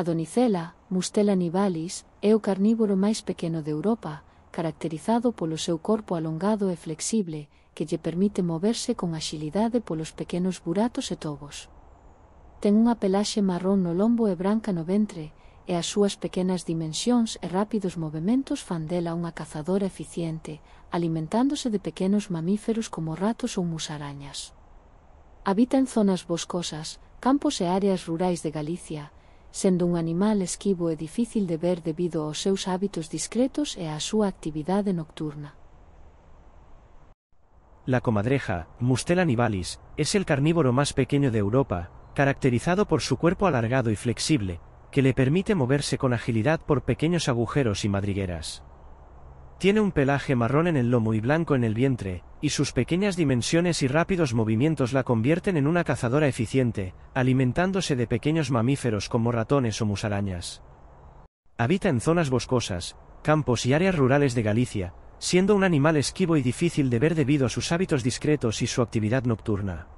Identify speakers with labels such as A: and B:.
A: A donicela, Mustela nivalis, é o carnívoro máis pequeno de Europa, caracterizado polo seu corpo alongado e flexible, que lle permite moverse con axilidade polos pequenos buratos e tobos. Ten unha pelaxe marrón no lombo e branca no ventre, e as súas pequenas dimensións e rápidos movimentos fan dela unha cazadora eficiente, alimentándose de pequenos mamíferos como ratos ou musarañas. Habita en zonas boscosas, campos e áreas rurais de Galicia, sendo un animal esquivo y e difícil de ver debido a sus hábitos discretos e a su actividad nocturna.
B: La comadreja, Mustela nivalis, es el carnívoro más pequeño de Europa, caracterizado por su cuerpo alargado y flexible, que le permite moverse con agilidad por pequeños agujeros y madrigueras. Tiene un pelaje marrón en el lomo y blanco en el vientre, y sus pequeñas dimensiones y rápidos movimientos la convierten en una cazadora eficiente, alimentándose de pequeños mamíferos como ratones o musarañas. Habita en zonas boscosas, campos y áreas rurales de Galicia, siendo un animal esquivo y difícil de ver debido a sus hábitos discretos y su actividad nocturna.